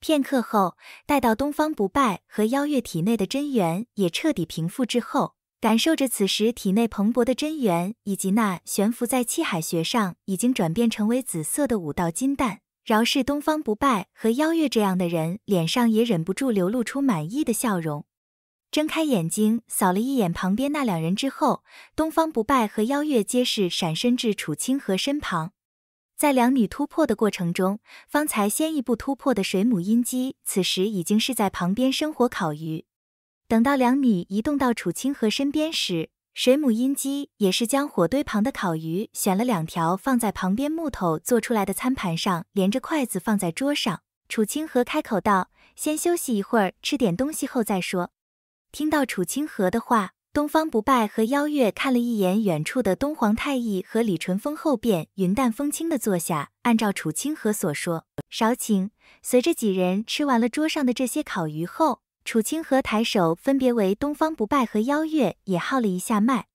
片刻后，待到东方不败和邀月体内的真元也彻底平复之后，感受着此时体内蓬勃的真元，以及那悬浮在气海穴上已经转变成为紫色的五道金蛋，饶是东方不败和邀月这样的人，脸上也忍不住流露出满意的笑容。睁开眼睛扫了一眼旁边那两人之后，东方不败和邀月皆是闪身至楚清河身旁。在两女突破的过程中，方才先一步突破的水母音姬此时已经是在旁边生火烤鱼。等到两女移动到楚清河身边时，水母音姬也是将火堆旁的烤鱼选了两条放在旁边木头做出来的餐盘上，连着筷子放在桌上。楚清河开口道：“先休息一会儿，吃点东西后再说。”听到楚清河的话。东方不败和邀月看了一眼远处的东皇太一和李淳风后，便云淡风轻的坐下。按照楚清河所说，少请。随着几人吃完了桌上的这些烤鱼后，楚清河抬手，分别为东方不败和邀月也号了一下脉。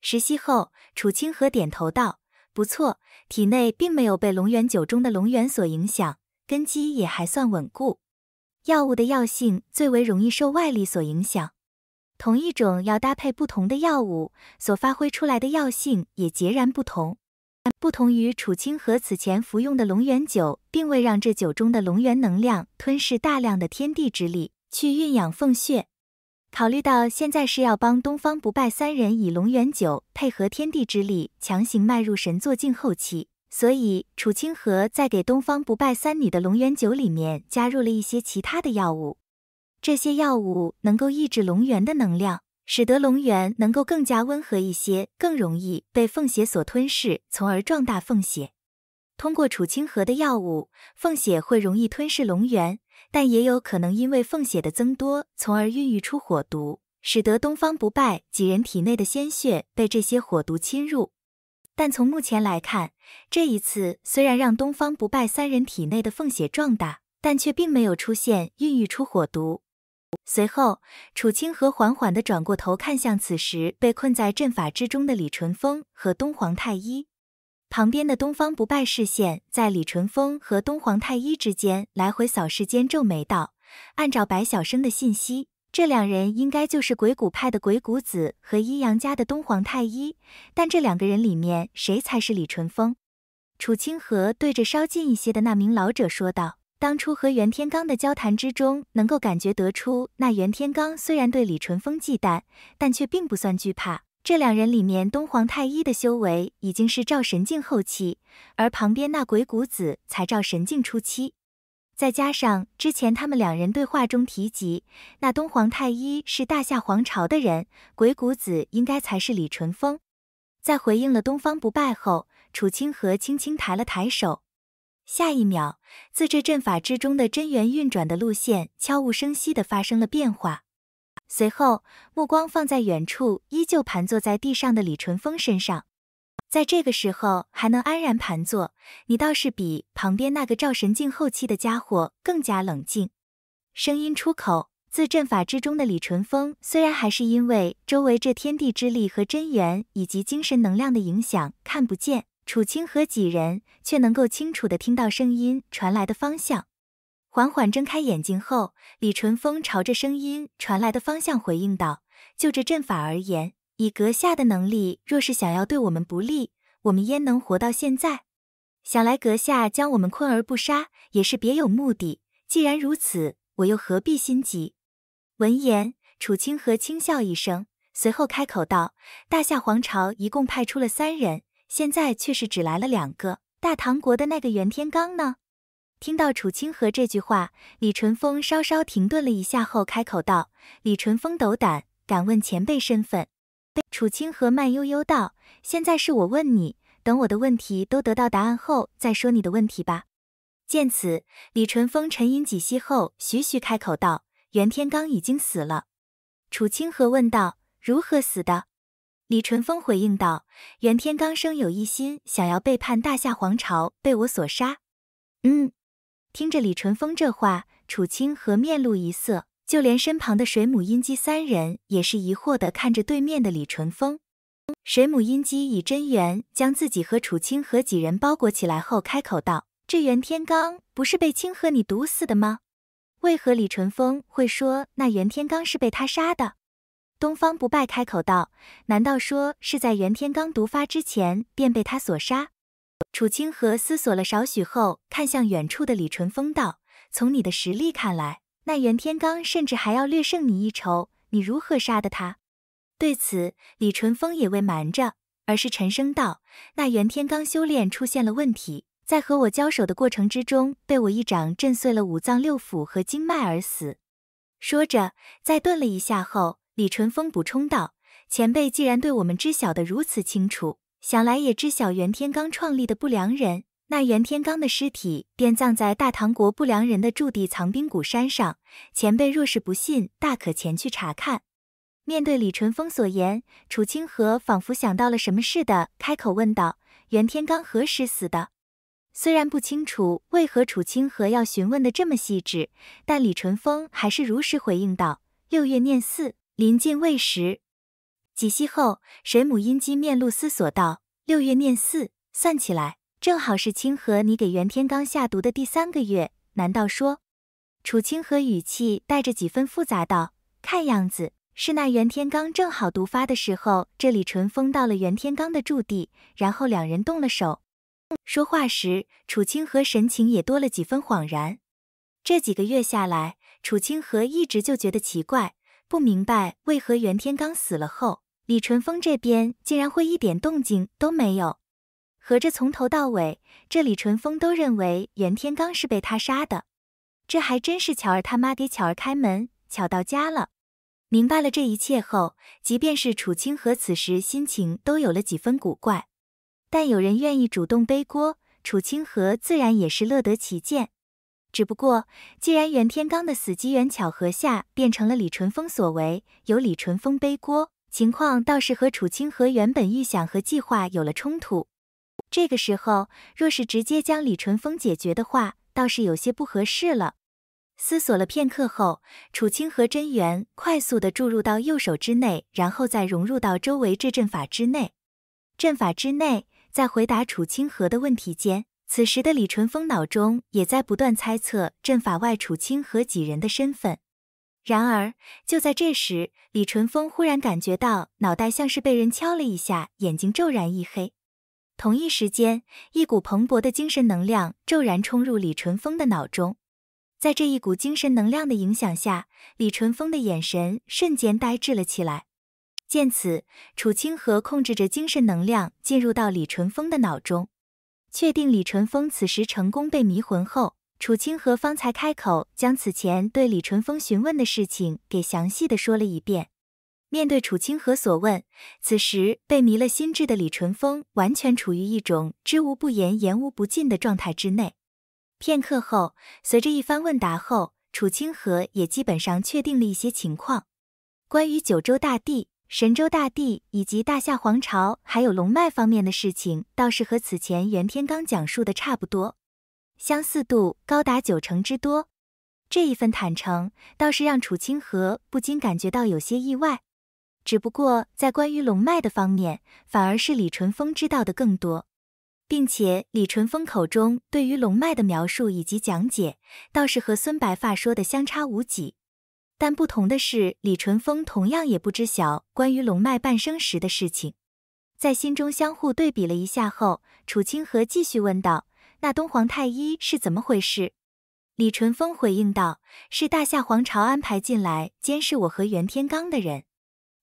十息后，楚清河点头道：“不错，体内并没有被龙元酒中的龙元所影响，根基也还算稳固。药物的药性最为容易受外力所影响。”同一种药搭配不同的药物，所发挥出来的药性也截然不同。不同于楚清河此前服用的龙源酒，并未让这酒中的龙源能量吞噬大量的天地之力去运养凤血。考虑到现在是要帮东方不败三人以龙源酒配合天地之力强行迈入神作境后期，所以楚清河在给东方不败三女的龙源酒里面加入了一些其他的药物。这些药物能够抑制龙源的能量，使得龙源能够更加温和一些，更容易被凤血所吞噬，从而壮大凤血。通过楚清河的药物，凤血会容易吞噬龙源，但也有可能因为凤血的增多，从而孕育出火毒，使得东方不败几人体内的鲜血被这些火毒侵入。但从目前来看，这一次虽然让东方不败三人体内的凤血壮大，但却并没有出现孕育出火毒。随后，楚清河缓缓地转过头，看向此时被困在阵法之中的李淳风和东皇太一。旁边的东方不败视线在李淳风和东皇太一之间来回扫视间，皱眉道：“按照白小生的信息，这两人应该就是鬼谷派的鬼谷子和阴阳家的东皇太一。但这两个人里面，谁才是李淳风？”楚清河对着稍近一些的那名老者说道。当初和袁天罡的交谈之中，能够感觉得出，那袁天罡虽然对李淳风忌惮，但却并不算惧怕。这两人里面，东皇太一的修为已经是照神境后期，而旁边那鬼谷子才照神境初期。再加上之前他们两人对话中提及，那东皇太一是大夏皇朝的人，鬼谷子应该才是李淳风。在回应了东方不败后，楚清河轻轻抬了抬手。下一秒，自制阵法之中的真元运转的路线悄无声息地发生了变化。随后，目光放在远处依旧盘坐在地上的李淳风身上，在这个时候还能安然盘坐，你倒是比旁边那个赵神境后期的家伙更加冷静。声音出口，自阵法之中的李淳风虽然还是因为周围这天地之力和真元以及精神能量的影响看不见。楚清河几人却能够清楚地听到声音传来的方向，缓缓睁开眼睛后，李淳风朝着声音传来的方向回应道：“就这阵法而言，以阁下的能力，若是想要对我们不利，我们焉能活到现在？想来阁下将我们困而不杀，也是别有目的。既然如此，我又何必心急？”闻言，楚清河轻笑一声，随后开口道：“大夏皇朝一共派出了三人。”现在却是只来了两个。大唐国的那个袁天罡呢？听到楚清河这句话，李淳风稍稍停顿了一下后开口道：“李淳风斗胆，敢问前辈身份？”楚清河慢悠悠道：“现在是我问你，等我的问题都得到答案后再说你的问题吧。”见此，李淳风沉吟几息后，徐徐开口道：“袁天罡已经死了。”楚清河问道：“如何死的？”李淳风回应道：“袁天罡生有一心，想要背叛大夏皇朝，被我所杀。”嗯，听着李淳风这话，楚清河面露一色，就连身旁的水母音姬三人也是疑惑的看着对面的李淳风。水母音姬以真元将自己和楚清河几人包裹起来后，开口道：“这袁天罡不是被清河你毒死的吗？为何李淳风会说那袁天罡是被他杀的？”东方不败开口道：“难道说是在袁天罡毒发之前便被他所杀？”楚清河思索了少许后，看向远处的李淳风道：“从你的实力看来，那袁天罡甚至还要略胜你一筹，你如何杀的他？”对此，李淳风也未瞒着，而是沉声道：“那袁天罡修炼出现了问题，在和我交手的过程之中，被我一掌震碎了五脏六腑和经脉而死。”说着，在顿了一下后。李淳风补充道：“前辈既然对我们知晓的如此清楚，想来也知晓袁天罡创立的不良人。那袁天罡的尸体便葬在大唐国不良人的驻地藏兵谷山上。前辈若是不信，大可前去查看。”面对李淳风所言，楚清河仿佛想到了什么似的，开口问道：“袁天罡何时死的？”虽然不清楚为何楚清河要询问的这么细致，但李淳风还是如实回应道：“六月廿四。”临近未时，几息后，水母阴姬面露思索道：“六月廿四，算起来正好是清河你给袁天罡下毒的第三个月。难道说？”楚清河语气带着几分复杂道：“看样子是那袁天罡正好毒发的时候，这李淳风到了袁天罡的驻地，然后两人动了手。”说话时，楚清河神情也多了几分恍然。这几个月下来，楚清河一直就觉得奇怪。不明白为何袁天罡死了后，李淳风这边竟然会一点动静都没有。合着从头到尾，这李淳风都认为袁天罡是被他杀的。这还真是巧儿他妈给巧儿开门巧到家了。明白了这一切后，即便是楚清河此时心情都有了几分古怪。但有人愿意主动背锅，楚清河自然也是乐得其见。只不过，既然袁天罡的死机缘巧合下变成了李淳风所为，由李淳风背锅，情况倒是和楚清河原本预想和计划有了冲突。这个时候，若是直接将李淳风解决的话，倒是有些不合适了。思索了片刻后，楚清河真元快速的注入到右手之内，然后再融入到周围这阵法之内。阵法之内，在回答楚清河的问题间。此时的李淳风脑中也在不断猜测阵法外楚清河几人的身份。然而，就在这时，李淳风忽然感觉到脑袋像是被人敲了一下，眼睛骤然一黑。同一时间，一股蓬勃的精神能量骤然冲入李淳风的脑中。在这一股精神能量的影响下，李淳风的眼神瞬间呆滞了起来。见此，楚清河控制着精神能量进入到李淳风的脑中。确定李淳风此时成功被迷魂后，楚清河方才开口，将此前对李淳风询问的事情给详细的说了一遍。面对楚清河所问，此时被迷了心智的李淳风完全处于一种知无不言、言无不尽的状态之内。片刻后，随着一番问答后，楚清河也基本上确定了一些情况，关于九州大地。神州大地以及大夏皇朝还有龙脉方面的事情，倒是和此前袁天罡讲述的差不多，相似度高达九成之多。这一份坦诚倒是让楚清河不禁感觉到有些意外。只不过在关于龙脉的方面，反而是李淳风知道的更多，并且李淳风口中对于龙脉的描述以及讲解，倒是和孙白发说的相差无几。但不同的是，李淳风同样也不知晓关于龙脉半生石的事情，在心中相互对比了一下后，楚清河继续问道：“那东皇太一是怎么回事？”李淳风回应道：“是大夏皇朝安排进来监视我和袁天罡的人。”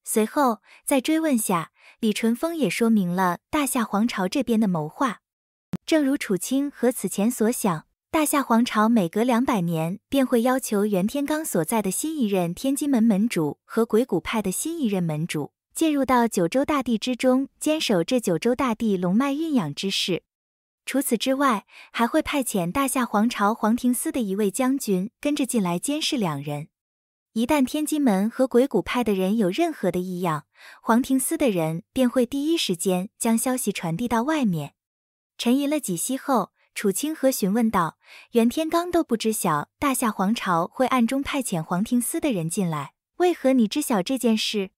随后，在追问下，李淳风也说明了大夏皇朝这边的谋划，正如楚清河此前所想。大夏皇朝每隔两百年便会要求袁天罡所在的新一任天机门门主和鬼谷派的新一任门主进入到九州大地之中，坚守这九州大地龙脉蕴养之事。除此之外，还会派遣大夏皇朝皇庭司的一位将军跟着进来监视两人。一旦天机门和鬼谷派的人有任何的异样，皇庭司的人便会第一时间将消息传递到外面。沉吟了几息后。楚清河询问道：“袁天罡都不知晓大夏皇朝会暗中派遣皇庭司的人进来，为何你知晓这件事？”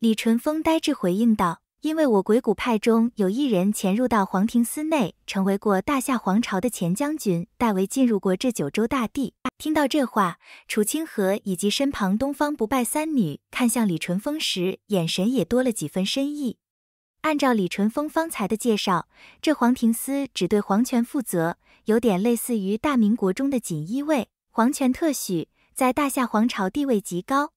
李淳风呆滞回应道：“因为我鬼谷派中有一人潜入到皇庭司内，成为过大夏皇朝的前将军，代为进入过这九州大地。”听到这话，楚清河以及身旁东方不败三女看向李淳风时，眼神也多了几分深意。按照李淳风方才的介绍，这黄庭司只对皇权负责，有点类似于大明国中的锦衣卫。皇权特许在大夏皇朝地位极高，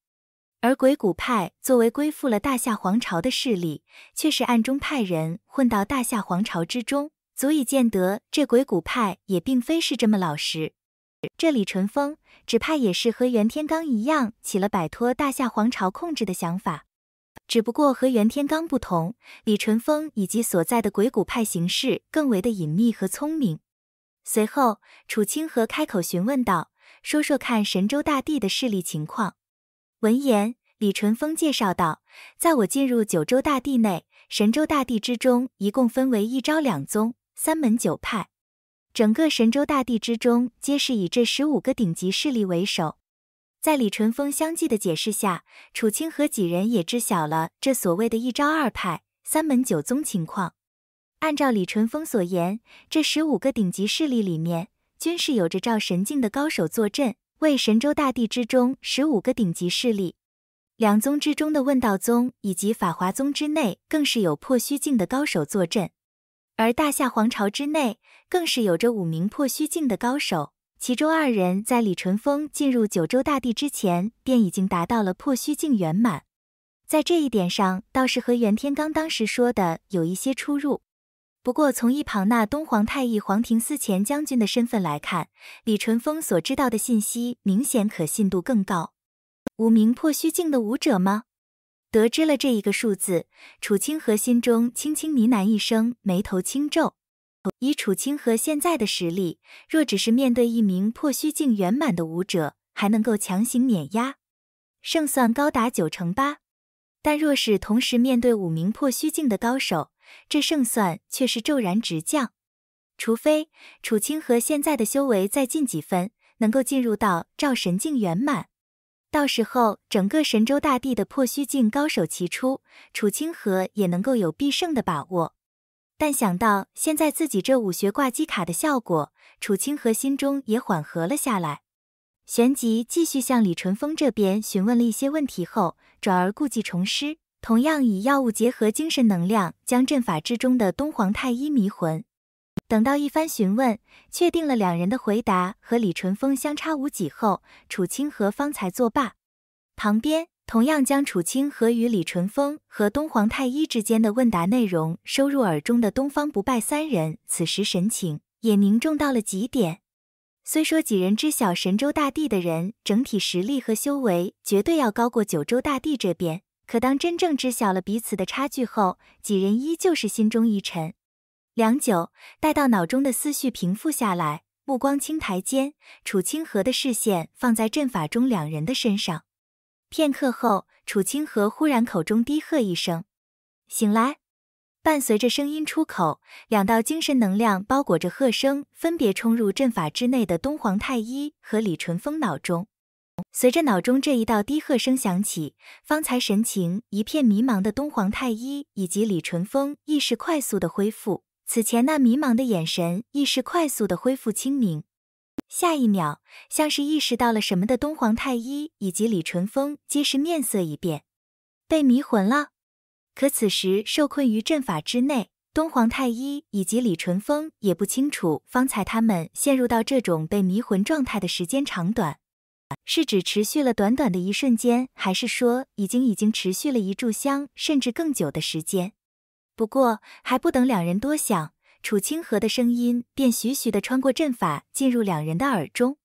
而鬼谷派作为归附了大夏皇朝的势力，却是暗中派人混到大夏皇朝之中，足以见得这鬼谷派也并非是这么老实。这李淳风只怕也是和袁天罡一样，起了摆脱大夏皇朝控制的想法。只不过和袁天罡不同，李淳风以及所在的鬼谷派行事更为的隐秘和聪明。随后，楚清河开口询问道：“说说看神州大地的势力情况。”闻言，李淳风介绍道：“在我进入九州大地内，神州大地之中一共分为一朝两宗三门九派，整个神州大地之中皆是以这十五个顶级势力为首。”在李淳风相继的解释下，楚清和几人也知晓了这所谓的一招二派三门九宗情况。按照李淳风所言，这十五个顶级势力里面，均是有着照神境的高手坐镇，为神州大地之中十五个顶级势力。两宗之中的问道宗以及法华宗之内，更是有破虚境的高手坐镇，而大夏皇朝之内，更是有着五名破虚境的高手。其中二人在李淳风进入九州大地之前，便已经达到了破虚境圆满，在这一点上倒是和袁天罡当时说的有一些出入。不过从一旁那东皇太一、黄庭司前将军的身份来看，李淳风所知道的信息明显可信度更高。五名破虚境的武者吗？得知了这一个数字，楚清河心中轻轻呢喃一声，眉头轻皱。以楚清河现在的实力，若只是面对一名破虚境圆满的武者，还能够强行碾压，胜算高达九成八。但若是同时面对五名破虚境的高手，这胜算却是骤然直降。除非楚清河现在的修为再进几分，能够进入到照神境圆满，到时候整个神州大地的破虚境高手齐出，楚清河也能够有必胜的把握。但想到现在自己这武学挂机卡的效果，楚清河心中也缓和了下来。旋即继续向李淳风这边询问了一些问题后，转而故技重施，同样以药物结合精神能量将阵法之中的东皇太一迷魂。等到一番询问，确定了两人的回答和李淳风相差无几后，楚清河方才作罢。旁边。同样将楚清河与李淳风和东皇太一之间的问答内容收入耳中的东方不败三人，此时神情也凝重到了极点。虽说几人知晓神州大地的人整体实力和修为绝对要高过九州大地这边，可当真正知晓了彼此的差距后，几人依旧是心中一沉。良久，待到脑中的思绪平复下来，目光轻抬间，楚清河的视线放在阵法中两人的身上。片刻后，楚清河忽然口中低喝一声：“醒来！”伴随着声音出口，两道精神能量包裹着喝声，分别冲入阵法之内的东皇太一和李淳风脑中。随着脑中这一道低喝声响起，方才神情一片迷茫的东皇太一以及李淳风意识快速的恢复，此前那迷茫的眼神亦是快速的恢复清明。下一秒，像是意识到了什么的东皇太一以及李淳风，皆是面色一变，被迷魂了。可此时受困于阵法之内，东皇太一以及李淳风也不清楚方才他们陷入到这种被迷魂状态的时间长短，是只持续了短短的一瞬间，还是说已经已经持续了一炷香甚至更久的时间？不过还不等两人多想。楚清河的声音便徐徐的穿过阵法，进入两人的耳中。